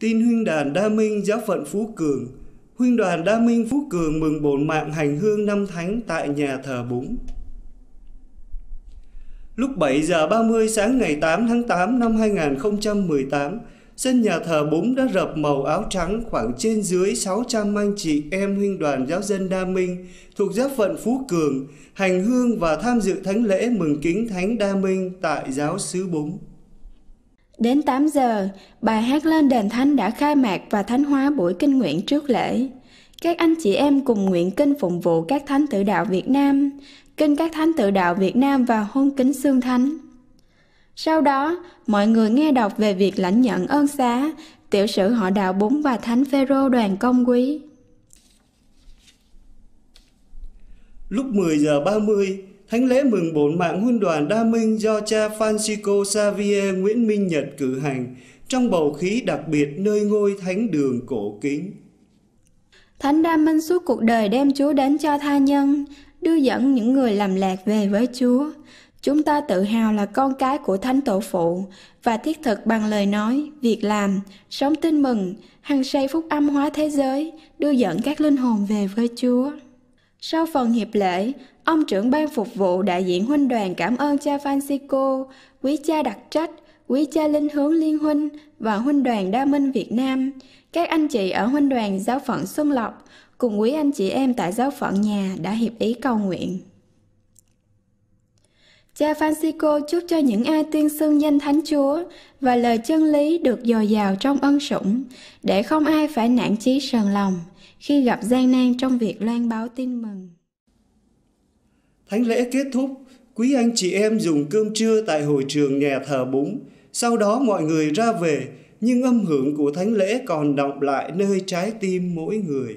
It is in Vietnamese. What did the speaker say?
Tin huynh đàn Đa Minh giáo phận Phú Cường, huynh đoàn Đa Minh Phú Cường mừng bổn mạng hành hương năm thánh tại nhà thờ Búng. Lúc 7 giờ 30 sáng ngày 8 tháng 8 năm 2018, sân nhà thờ Búng đã rập màu áo trắng khoảng trên dưới 600 anh chị em huynh đoàn giáo dân Đa Minh thuộc giáo phận Phú Cường, hành hương và tham dự thánh lễ mừng kính Thánh Đa Minh tại giáo xứ Búng. Đến 8 giờ, bài hát lên đền thánh đã khai mạc và thánh hóa buổi kinh nguyện trước lễ. Các anh chị em cùng nguyện kinh phụng vụ các thánh tự đạo Việt Nam, kinh các thánh tự đạo Việt Nam và hôn kính xương thánh. Sau đó, mọi người nghe đọc về việc lãnh nhận ơn xá, tiểu sử họ đạo bốn và thánh phêrô đoàn công quý. Lúc 10 giờ 30, Thánh lễ mừng bốn mạng huân đoàn đa minh do cha Francisco Xavier Nguyễn Minh Nhật cử hành trong bầu khí đặc biệt nơi ngôi thánh đường cổ kính. Thánh Đa Minh suốt cuộc đời đem Chúa đến cho tha nhân, đưa dẫn những người làm lạc về với Chúa. Chúng ta tự hào là con cái của Thánh Tổ Phụ và thiết thực bằng lời nói, việc làm, sống tin mừng, hăng say phúc âm hóa thế giới, đưa dẫn các linh hồn về với Chúa. Sau phần hiệp lễ, Ông trưởng ban phục vụ đại diện huynh đoàn cảm ơn cha Francisco, quý cha đặc trách, quý cha linh hướng liên huynh và huynh đoàn đa minh Việt Nam, các anh chị ở huynh đoàn giáo phận Xuân Lộc cùng quý anh chị em tại giáo phận nhà đã hiệp ý cầu nguyện. Cha Francisco chúc cho những ai tuyên xưng danh Thánh Chúa và lời chân lý được dồi dào trong ân sủng, để không ai phải nản chí sờn lòng khi gặp gian nan trong việc loan báo tin mừng. Thánh lễ kết thúc, quý anh chị em dùng cơm trưa tại hội trường nhà thờ búng. Sau đó mọi người ra về, nhưng âm hưởng của thánh lễ còn đọng lại nơi trái tim mỗi người.